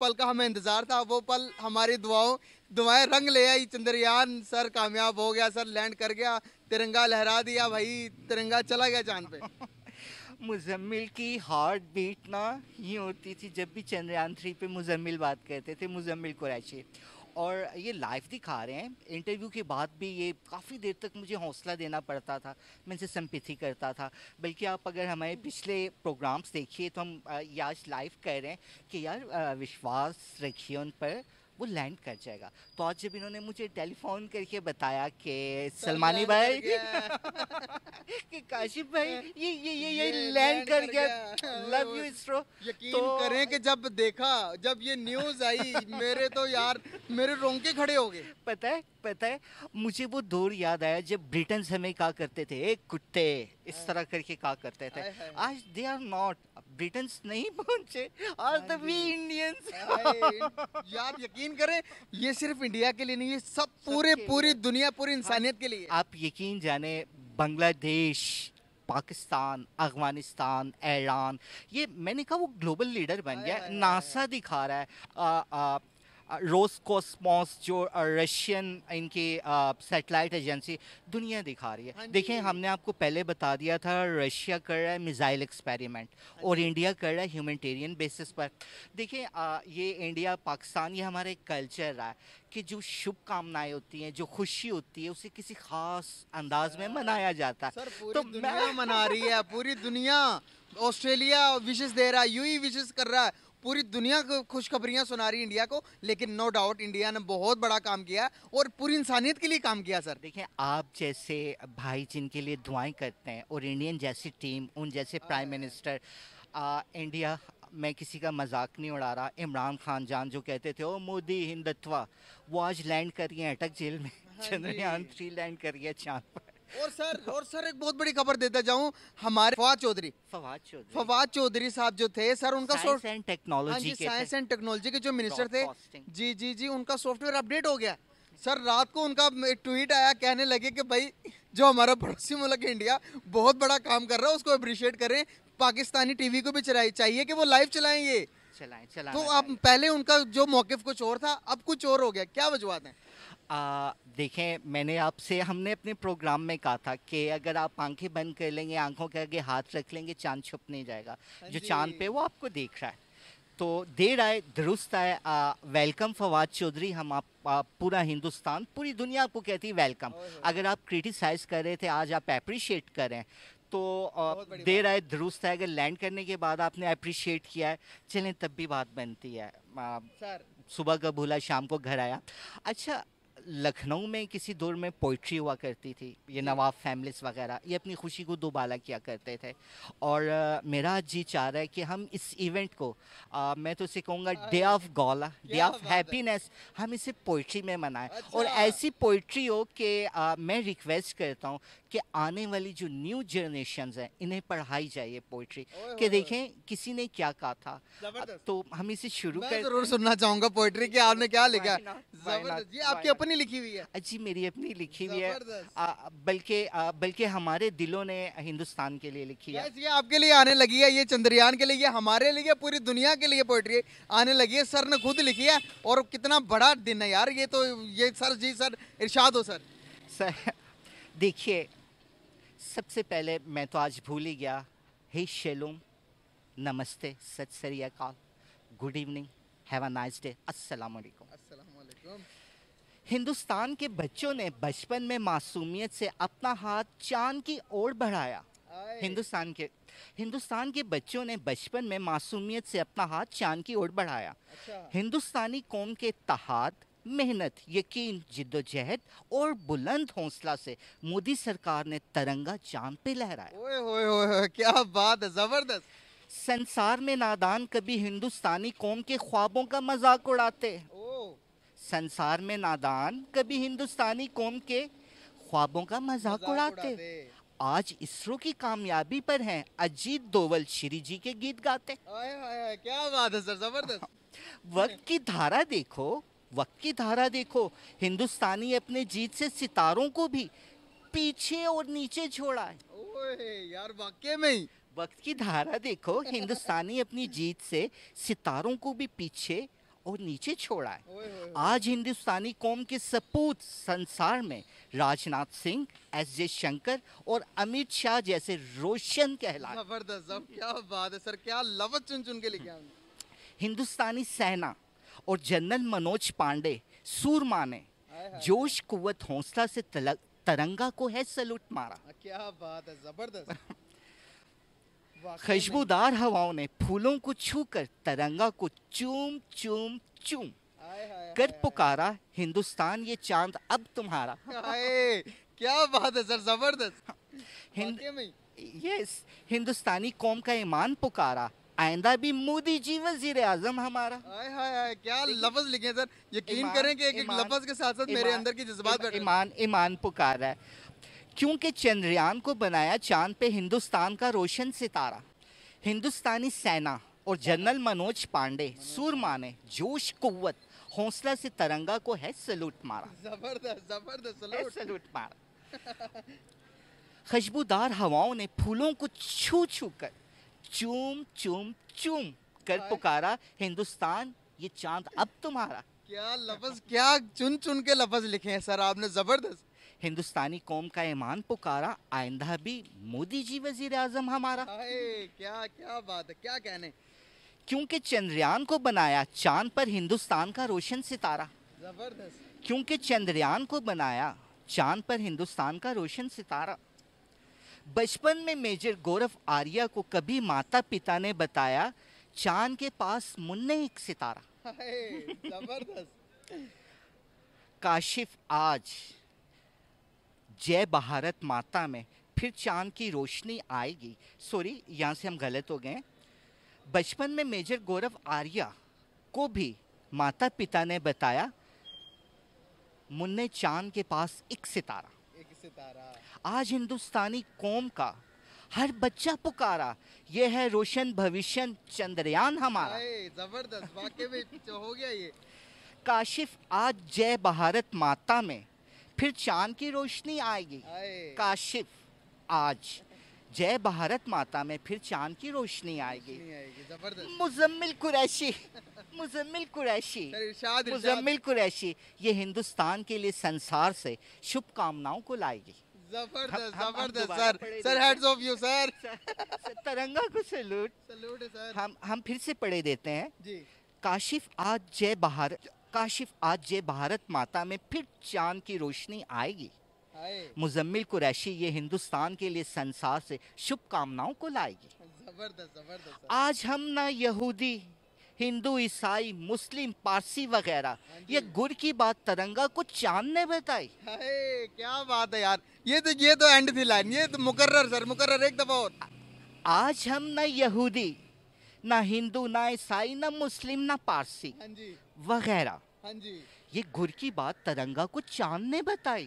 पल का हमें इंतज़ार था वो पल हमारी दुआओं दुआएं रंग ले आई चंद्रयान सर कामयाब हो गया सर लैंड कर गया तिरंगा लहरा दिया भाई तिरंगा चला गया चांद पे मुजम्मिल की हार्ट बीट ना ही होती थी जब भी चंद्रयान थ्री पे मुजम्मिल बात करते थे मुजम्मिल कुरैशी और ये लाइव दिखा रहे हैं इंटरव्यू के बाद भी ये काफ़ी देर तक मुझे हौसला देना पड़ता था मैं इनसे सम्पिथी करता था बल्कि आप अगर हमारे पिछले प्रोग्राम्स देखिए तो हम ये आज लाइव कह रहे हैं कि यार विश्वास रखिए उन पर वो लैंड कर जाएगा तो आज जब इन्होंने मुझे टेलीफोन करके बताया कि सलमानी भाई कि काशिफ भाई ये ये ये ये, ये लैंड कर गया लव यू इसरो यकीन तो, करें कि जब देखा जब ये न्यूज़ आई मेरे तो यार मेरे रोंगटे खड़े हो गए पता है पता है मुझे वो दौर याद आया जब ब्रिटेन हमें कहा करते थे एक कुत्ते इस हाँ। तरह करके कहा करते थे आज दे आर नॉट ब्रिटेन नहीं पहुंचे आज द वी इंडियंस यार यकीन करें ये सिर्फ इंडिया के लिए नहीं है सब पूरे पूरी दुनिया पूरी इंसानियत के लिए आप यकीन जाने बांग्लादेश पाकिस्तान अफगानिस्तान ईरान ये मैंने कहा वो ग्लोबल लीडर बन गया नासा दिखा रहा है रोस कॉस्मॉस जो रशियन इनकी सेटेलाइट एजेंसी दुनिया दिखा रही है हाँ देखें हमने आपको पहले बता दिया था रशिया कर रहा है मिज़ाइल एक्सपेरिमेंट हाँ और इंडिया कर रहा है ह्यूमनिटेरियन बेसिस पर देखें आ, ये इंडिया पाकिस्तान ये हमारा एक कल्चर रहा है कि जो शुभकामनाएं होती हैं जो खुशी होती है उसे किसी खास अंदाज में हाँ। मनाया जाता है तो मैं मना रही है पूरी दुनिया ऑस्ट्रेलिया विशेष दे रहा है यू ही विशेष कर रहा है पूरी दुनिया को खुशखबरियाँ सुना रही इंडिया को लेकिन नो डाउट इंडिया ने बहुत बड़ा काम किया और पूरी इंसानियत के लिए काम किया सर देखिए आप जैसे भाई जिनके लिए दुआएं करते हैं और इंडियन जैसी टीम उन जैसे प्राइम मिनिस्टर इंडिया मैं किसी का मजाक नहीं उड़ा रहा इमरान खान जान जो कहते थे ओ मोदी हिंदुत्वा वो आज लैंड कर रही अटक जेल में हाँ चंद्रयान थ्री लैंड कर रही है चांद पर और सर और सर एक बहुत बड़ी खबर देता जाऊं हमारे फवाद चौधरी फवाद चौधरी फवाद चौधरी साहब जो थे सर उनका science and technology science and technology के जो मिनिस्टर थे जी जी जी उनका सॉफ्टवेयर अपडेट हो गया सर रात को उनका एक ट्वीट आया कहने लगे कि भाई जो हमारा पड़ोसी मुल्क इंडिया बहुत बड़ा काम कर रहा है उसको अप्रिशिएट करें पाकिस्तानी टीवी को भी चलाई चाहिए कि वो लाइव चलाएं ये चलाएं चलाएं तो आप पहले उनका जो मौकफ कुछ और था अब कुछ और हो गया क्या वजुआत है आ, देखें मैंने आपसे हमने अपने प्रोग्राम में कहा था कि अगर आप आंखें बंद कर लेंगे आंखों के आगे हाथ रख लेंगे चांद छुप नहीं जाएगा हाँ जो चांद पे वो आपको देख रहा है तो देर आए दुरुस्त आए वेलकम फवाद चौधरी हम आप आ, पूरा हिंदुस्तान पूरी दुनिया आपको कहती है वेलकम अगर आप क्रिटिसाइज कर रहे थे आज आप अप्रिशिएट करें तो देर आए दुरुस्त है अगर लैंड करने के बाद आपने अप्रिशिएट किया है चलें तब भी बात बनती है सुबह का भूला शाम को घर आया अच्छा लखनऊ में किसी दौर में पोइट्री हुआ करती थी ये नवाब फैमिलीस वगैरह ये अपनी खुशी को दोबाला किया करते थे और आ, मेरा जी चाह रहा है कि हम इस इवेंट को आ, मैं तो इसे कहूँगा डे ऑफ गौला डे ऑफ हैप्पीनेस हम इसे पोइट्री में मनाएं अच्छा। और ऐसी पोइट्री हो कि मैं रिक्वेस्ट करता हूँ कि आने वाली जो न्यू जनरेशन हैं इन्हें पढ़ाई जाए पोइट्री कि देखें किसी ने क्या कहा था तो हम इसे शुरू कर जरूर सुनना चाहूंगा पोइट्री के आपने क्या लिखा ये आपकी अपनी लिखी हुई है जी मेरी अपनी लिखी हुई है बल्कि बल्कि हमारे दिलों ने हिंदुस्तान के लिए लिखी है ये आपके लिए आने लगी है ये चंद्रयान के लिए हमारे लिए पूरी दुनिया के लिए पोइट्री आने लगी है सर ने खुद लिखी है और कितना बड़ा दिन है यार ये तो ये सर जी सर इर्शाद हो सर सर देखिए सबसे पहले मैं तो आज भूल ही गया हे शेलोम नमस्ते Sat Sri Akal good evening have a nice day अस्सलाम वालेकुम अस्सलाम वालेकुम हिंदुस्तान के बच्चों ने बचपन में मासूमियत से अपना हाथ चांद की ओर बढ़ाया हिंदुस्तान के हिंदुस्तान के बच्चों ने बचपन में मासूमियत से अपना हाथ चांद की ओर बढ़ाया अच्छा। हिंदुस्तानी कौम के तहत मेहनत यकीन जिद्दोजहद और बुलंद हौसला से मोदी सरकार ने तिरंगा चांद पे लहराया ओए ओए ओए क्या बात है जबरदस्त संसार में नादान कभी हिंदुस्तानी कौम के ख्वाबों का मजाक उड़ाते संसार में नादान कभी हिंदुस्तानी कौम के ख्वाबों का मजाक उड़ाते आज इसरो की कामयाबी पर हैं अजीत दोवल श्री जी के गीत गाते आए, आए, आए, क्या बात है सर जबरदस्त वक्त की धारा देखो वक्त की धारा देखो हिंदुस्तानी अपने जीत से सितारों को भी पीछे और नीचे छोड़ा है ओए यार वाकई में ही वक्त की धारा देखो हिंदुस्तानी अपनी जीत से सितारों को भी पीछे और नीचे छोड़ा है ओए, ओए, ओए। आज हिंदुस्तानी कौम के सपूत संसार में राजनाथ सिंह एस जे शंकर और अमित शाह जैसे रोशन कहला जबरदस्त क्या बात है सर क्या लवत चुन चुन के लिखे हिंदुस्तानी सेना और जनरल मनोज पांडे सूरमा ने जोश कुत हौसला से तलग, तरंगा को है सलूट मारा हाँ, क्या बात है जबरदस्त खुशबूदार हवाओं ने फूलों को छूकर तरंगा को चूम चूम चूम कर पुकारा हिंदुस्तान ये चांद अब तुम्हारा क्या बात है सर जबरदस्त हिंद यस हिंदुस्तानी कौम का ईमान पुकारा आइंदा भी मोदी जी वजीर आजम हमारा आए हाय आए, क्या लफ्ज लिखे सर यकीन करें कि एक एक लफ्ज के साथ साथ मेरे अंदर की जज्बात ईमान ईमान पुकार है क्योंकि चंद्रयान को बनाया चांद पे हिंदुस्तान का रोशन सितारा हिंदुस्तानी सेना और जनरल मनोज पांडे सूरमा ने जोश कुत हौसला से तरंगा को है सलूट मारा जबरदस्त जबरदस्त सलूट मारा खुशबूदार हवाओं ने फूलों को छू छू कर चूम चूम चूम कर पुकारा हिंदुस्तान ये चांद अब तुम्हारा क्या लफज क्या चुन चुन के लफज लिखे हैं सर आपने जबरदस्त हिंदुस्तानी कौम का ईमान पुकारा आइंदा भी मोदी जी वजीर आजम हमारा क्या क्या बात है क्या कहने क्योंकि चंद्रयान को बनाया चांद पर हिंदुस्तान का रोशन सितारा जबरदस्त क्योंकि चंद्रयान को बनाया चांद पर हिंदुस्तान का रोशन सितारा बचपन में मेजर गौरव आर्या को कभी माता पिता ने बताया चांद के पास मुन्ने एक सितारा काशिफ आज जय भारत माता में फिर चांद की रोशनी आएगी सॉरी यहाँ से हम गलत हो गए बचपन में मेजर गौरव आर्या को भी माता पिता ने बताया मुन्ने चांद के पास एक सितारा सितारा आज हिंदुस्तानी कौम का हर बच्चा पुकारा ये है रोशन भविष्य चंद्रयान हमारा जबरदस्त वाक्य में तो हो गया ये काशिफ आज जय भारत माता में फिर चांद की रोशनी आएगी काशिफ आज जय भारत माता में फिर चांद की रोशनी आएगी, आएगी। मुजम्मिल कुरैशी मुजम्मिल कुरैशी मुजम्मिल कुरैशी ये हिंदुस्तान के लिए संसार से शुभकामनाओं को लाएगी जबरदस्त जबरदस्त सर सर तरंगा को सलूट सैल्यूट सर हम हम फिर से पढ़े देते हैं जी काशिफ आज जय भारत काशिफ आज जय भारत माता में फिर चांद की रोशनी आएगी मुजम्मिल कुरैशी ये हिंदुस्तान के लिए संसार से शुभकामनाओं को लाएगी जबरदस्त जबरदस्त आज हम ना यहूदी हिंदू ईसाई मुस्लिम पारसी वगैरह हाँ ये गुड़ की बात तरंगा को चांद ने बताई क्या बात है यार ये तो ये तो एंड थी लाइन ये तो मुकर्र सर मुकर्र एक दफा और आज हम ना यहूदी ना हिंदू ना ईसाई ना मुस्लिम ना पारसी हाँ वगैरह हाँ ये गुर की बात तरंगा को चांद ने बताई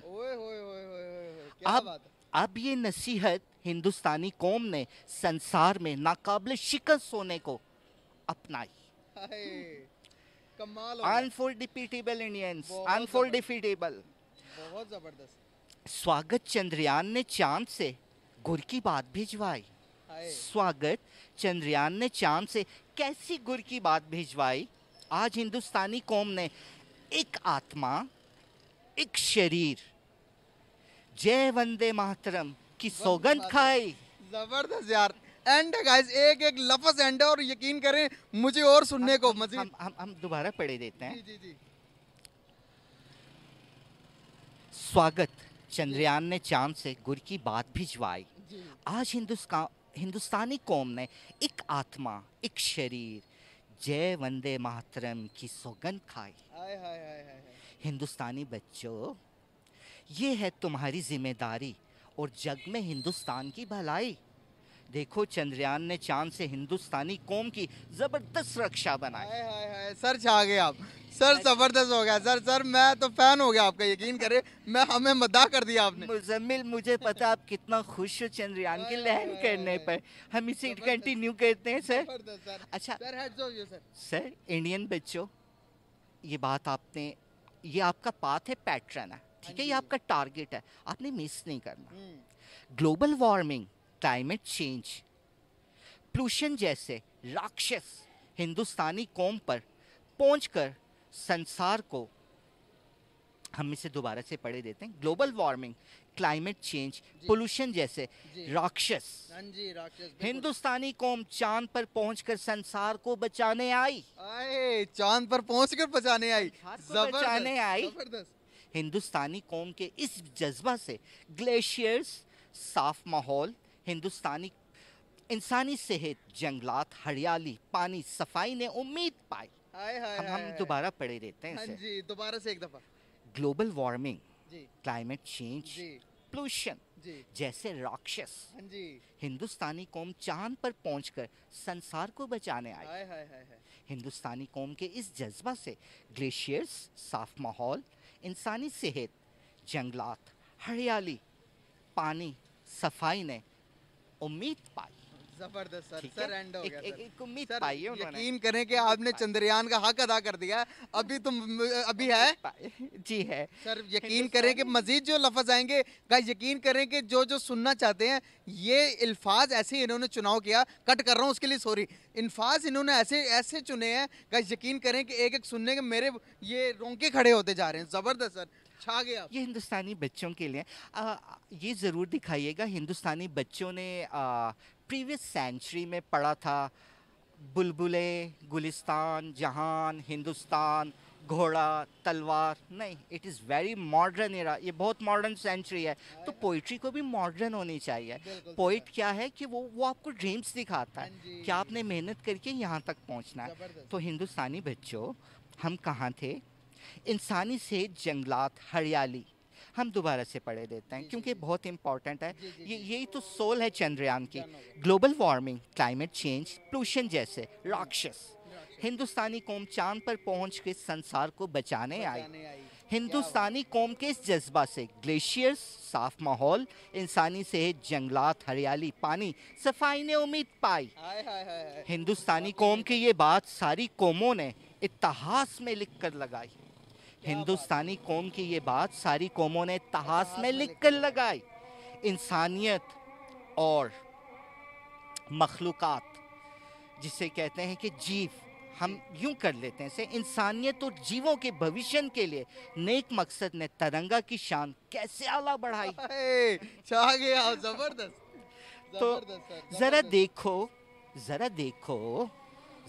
अब अब ये नसीहत हिंदुस्तानी कौम ने संसार में नाकाबले शिकस्त होने को अपनाई कमाल अनफोल्डिफिटेबल इंडियंस अनफोल्डिफिटेबल बहुत जबरदस्त स्वागत चंद्रयान ने चांद से गुर की बात भिजवाई स्वागत चंद्रयान ने चांद से कैसी गुर की बात भिजवाई आज हिंदुस्तानी कौम ने एक आत्मा एक शरीर जय वंदे मातरम की सौगंध खाई जबरदस्त यार एंड है गाइस एक एक लफज एंड है और यकीन करें मुझे और सुनने हम, को मजे हम हम, हम दोबारा पढ़े देते हैं जी जी जी स्वागत चंद्रयान ने चांद से गुर की बात भिजवाई आज हिंदुस्तान हिंदुस्तानी कौम ने एक आत्मा एक शरीर जय वंदे मातरम की सौगंध खाई आए, आए, आए, हिंदुस्तानी बच्चों ये है तुम्हारी जिम्मेदारी और जग में हिंदुस्तान की भलाई देखो चंद्रयान ने चांद से हिंदुस्तानी कौम की जबरदस्त रक्षा बनाई सर छा गए आप सर जबरदस्त हो गया सर सर मैं तो फैन हो गया आपका यकीन करे मैं हमें मदा कर दिया आपने मुजम्मिल मुझे पता आप कितना खुश हो चंद्रयान के लैंड करने पर हम इसे कंटिन्यू करते हैं सर अच्छा सर सर इंडियन बच्चों ये बात आपने ये आपका पाथ है पैटर्न है ठीक है हाँ ये आपका टारगेट है आपने मिस नहीं करना global warming hmm. Climate change pollution जैसे राक्षस हिंदुस्तानी कौम पर पहुँच संसार को हम इसे दोबारा से पढ़े देते हैं global warming climate change pollution जैसे राक्षस जी राक्षस हाँ हिंदुस्तानी कौम चांद पर पहुंचकर संसार को बचाने आई आए चांद पर पहुंचकर बचाने आई बचाने आई हिंदुस्तानी कौम के इस जज्बा से ग्लेशियर्स साफ माहौल हिंदुस्तानी इंसानी सेहत जंगलात हरियाली पानी सफाई ने उम्मीद पाई हाय हाय हम, हम दोबारा पढ़े रहते हैं हाँ जी दोबारा से एक दफा global warming climate change pollution जैसे राक्षस हाँ हिंदुस्तानी कौम चांद पर पहुंचकर संसार को बचाने आई हाय हाय हाय हिंदुस्तानी कौम के इस जज्बा से ग्लेशियर्स साफ माहौल इंसानी सेहत जंगलात हरियाली पानी सफाई ने उम्मीद पाई जबरदस्त सर सर एंड हो गया यकीन करें कि आपने चंद्रयान का हक अदा कर दिया अभी तुम अभी है जी है सर यकीन करें कि मजीद जो लफज आएंगे गाइस यकीन करें कि जो जो सुनना चाहते हैं ये अल्फाज ऐसे इन्होंने चुनाव किया कट कर रहा हूँ उसके लिए सॉरी अल्फाज इन्होंने ऐसे ऐसे चुने हैं गाइस यकीन करें कि एक एक सुनने के मेरे ये रोंके खड़े होते जा रहे हैं जबरदस्त सर छा गया ये हिंदुस्तानी बच्चों के लिए आ, ये ज़रूर दिखाइएगा हिंदुस्तानी बच्चों ने प्रीवियस सेंचुरी में पढ़ा था बुलबुले गुलिस्तान जहान हिंदुस्तान घोड़ा तलवार नहीं it is very modern era ये बहुत मॉडर्न सेंचुरी है हाँ तो पोइट्री को भी मॉडर्न होनी चाहिए पोइट क्या है कि वो वो आपको ड्रीम्स दिखाता है हाँ कि आपने मेहनत करके यहाँ तक पहुँचना है तो हिंदुस्तानी बच्चों हम कहाँ थे इंसानी से जंगलात हरियाली हम दोबारा से पढ़े देते हैं क्योंकि बहुत इंपॉर्टेंट है ये यही तो सोल है चंद्रयान की global warming climate change pollution जैसे राक्षस हिंदुस्तानी कौम चांद पर पहुंच के संसार को बचाने आई हिंदुस्तानी कौम के इस जज्बा से ग्लेशियर्स साफ माहौल इंसानी सेहत जंगलात हरियाली पानी सफाई ने उम्मीद पाई हिंदुस्तानी कौम की ये बात सारी कौमों ने इतिहास में लिख कर लगाई हिंदुस्तानी कौम की ये बात सारी कौमों ने तहास में लिख कर लगाई इंसानियत और मखलूक़ात जिसे कहते हैं कि जीव हम यूं कर लेते हैं से इंसानियत और जीवों के भविष्य के लिए नेक मकसद ने तरंगा की शान कैसे आला बढ़ाई जबरदस्त तो जरा देखो जरा देखो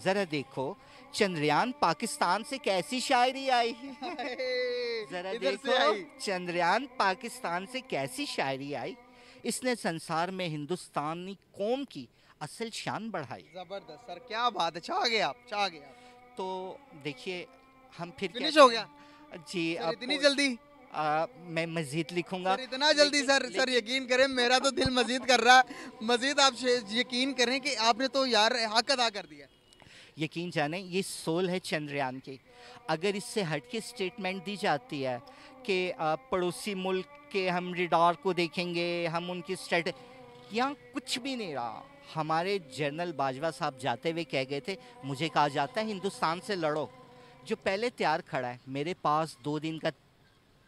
जरा देखो चंद्रयान पाकिस्तान से कैसी शायरी आई जरा देखो चंद्रयान पाकिस्तान से कैसी शायरी आई इसने संसार में हिंदुस्तानी कौम की असल शान बढ़ाई जबरदस्त सर क्या बात है चाह गए आप छा गए आप तो देखिए हम फिर फिनिश हो गया जी अब इतनी जल्दी आ, मैं मजीद लिखूंगा सर इतना जल्दी सर सर यकीन करें मेरा तो दिल मजीद कर रहा है मजीद आप यकीन करें कि आपने तो यार हक अदा कर दिया यकीन जाने ये सोल है चंद्रयान की अगर इससे हट के स्टेटमेंट दी जाती है कि पड़ोसी मुल्क के हम रिडार को देखेंगे हम उनकी स्ट्रेट यहाँ कुछ भी नहीं रहा हमारे जनरल बाजवा साहब जाते हुए कह गए थे मुझे कहा जाता है हिंदुस्तान से लड़ो जो पहले तैयार खड़ा है मेरे पास दो दिन का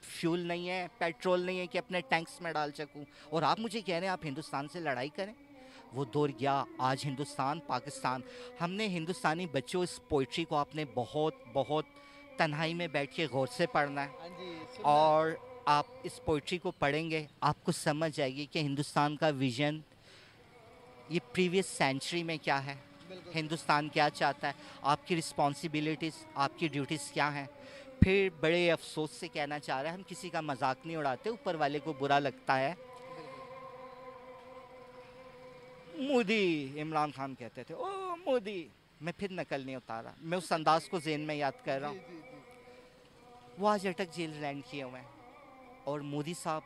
फ्यूल नहीं है पेट्रोल नहीं है कि अपने टैंक्स में डाल सकूं और आप मुझे कह रहे हैं आप हिंदुस्तान से लड़ाई करें वो दौर गया आज हिंदुस्तान पाकिस्तान हमने हिंदुस्तानी बच्चों इस पोइट्री को आपने बहुत बहुत तन्हाई में बैठ के गौर से पढ़ना है हाँ और आप इस पोइट्री को पढ़ेंगे आपको समझ आएगी कि हिंदुस्तान का विजन ये प्रीवियस सेंचुरी में क्या है हिंदुस्तान क्या चाहता है आपकी रिस्पॉन्सिबिलिटीज़ आपकी ड्यूटीज़ क्या हैं फिर बड़े अफसोस से कहना चाह रहे हैं हम किसी का मजाक नहीं उड़ाते ऊपर वाले को बुरा लगता है मोदी इमरान खान कहते थे ओ मोदी मैं फिर नकल नहीं उतारा मैं उस अंदाज को जेन में याद कर रहा हूँ वो आज अटक जेल लैंड किए हुए हैं और मोदी साहब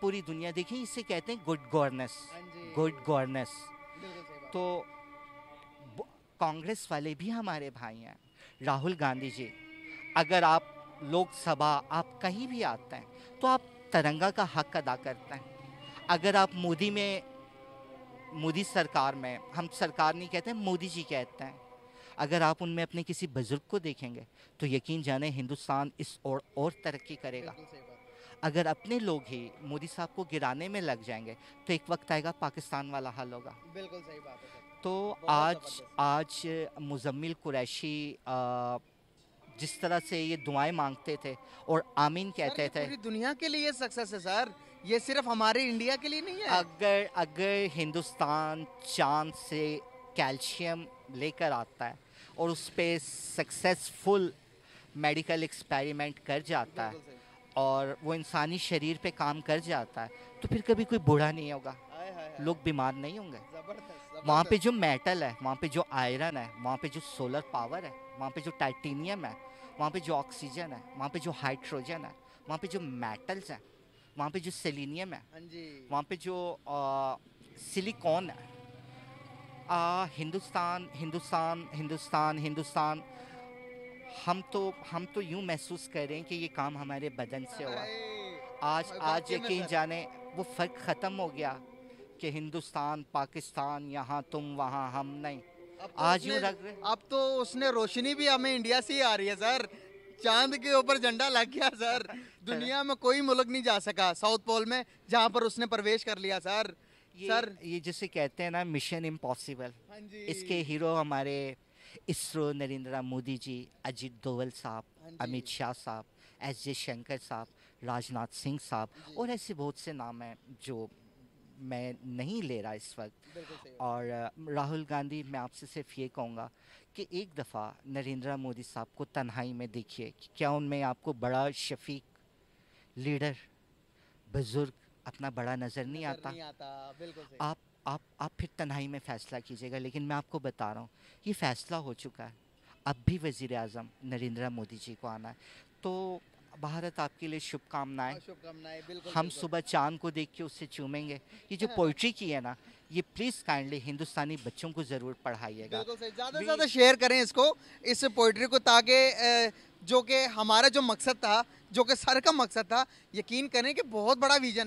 पूरी दुनिया देखिए इसे कहते हैं गुड गवर्नेंस गुड गवर्नेंस तो कांग्रेस वाले भी हमारे भाई हैं राहुल गांधी जी अगर आप लोकसभा आप कहीं भी आते हैं तो आप तिरंगा का हक अदा करते हैं अगर आप मोदी में मोदी सरकार में हम सरकार नहीं कहते मोदी जी कहते हैं अगर आप उनमें अपने किसी बुज़ुर्ग को देखेंगे तो यकीन जाने हिंदुस्तान इस और और तरक्की करेगा अगर अपने लोग ही मोदी साहब को गिराने में लग जाएंगे तो एक वक्त आएगा पाकिस्तान वाला हाल होगा बिल्कुल सही बात है तो अच्छा आज आज मुजम्मिल कुरैशी जिस तरह से ये दुआएं मांगते थे और आमीन कहते थे पूरी दुनिया के लिए सक्सेस है सर ये सिर्फ हमारे इंडिया के लिए नहीं है अगर अगर हिंदुस्तान चांद से कैल्शियम लेकर आता है और उस पर सक्सेसफुल मेडिकल एक्सपेरिमेंट कर जाता है और वो इंसानी शरीर पे काम कर जाता है तो फिर कभी कोई बूढ़ा नहीं होगा लोग बीमार नहीं होंगे वहाँ पे जो मेटल है वहाँ पे जो आयरन है वहाँ पे जो सोलर पावर है वहाँ पे जो टाइटेनियम है वहाँ पे जो ऑक्सीजन है वहाँ पे जो हाइड्रोजन है वहाँ पे जो मेटल्स हैं वहाँ पे जो सेलिनियम है हाँ वहाँ पे जो सिलिकॉन है आ, हिंदुस्तान हिंदुस्तान हिंदुस्तान हिंदुस्तान हम तो हम तो यूँ महसूस कर रहे हैं कि ये काम हमारे बदन से हुआ आज आज यकीन जाने वो फ़र्क ख़त्म हो गया कि हिंदुस्तान पाकिस्तान यहाँ तुम वहाँ हम नहीं तो आज यूँ लग रहे अब तो उसने रोशनी भी हमें इंडिया से ही आ रही है सर चांद के ऊपर झंडा लग गया सर दुनिया में कोई मुल्क नहीं जा सका साउथ पोल में जहाँ पर उसने प्रवेश कर लिया सर ये, सर ये जिसे कहते हैं ना मिशन इम्पॉसिबल हाँ इसके हीरो हमारे इसरो नरेंद्र मोदी जी अजीत दोवल साहब हाँ अमित शाह साहब एस जयशंकर साहब राजनाथ सिंह साहब हाँ और ऐसे बहुत से नाम हैं जो मैं नहीं ले रहा इस वक्त और राहुल गांधी मैं आपसे सिर्फ ये कहूँगा कि एक दफ़ा नरेंद्र मोदी साहब को तन्हाई में देखिए क्या उनमें आपको बड़ा शफीक लीडर बुज़ुर्ग अपना बड़ा नज़र नहीं आता, नहीं आता आप आप आप फिर तन्हाई में फ़ैसला कीजिएगा लेकिन मैं आपको बता रहा हूँ ये फ़ैसला हो चुका है अब भी वज़ी अजम नरेंद्र मोदी जी को आना है तो भारत आपके लिए शुभकामनाएं हाँ, शुभकामनाएं बिल्कुल हम सुबह चांद को देख के उससे चूमेंगे ये जो पोइट्री की है ना ये प्लीज़ काइंडली हिंदुस्तानी बच्चों को ज़रूर पढ़ाइएगा ज़्यादा से ज़्यादा शेयर करें इसको इस पोइट्री को ताकि जो कि हमारा जो मकसद था जो कि सर का मकसद था यकीन करें कि बहुत बड़ा विजन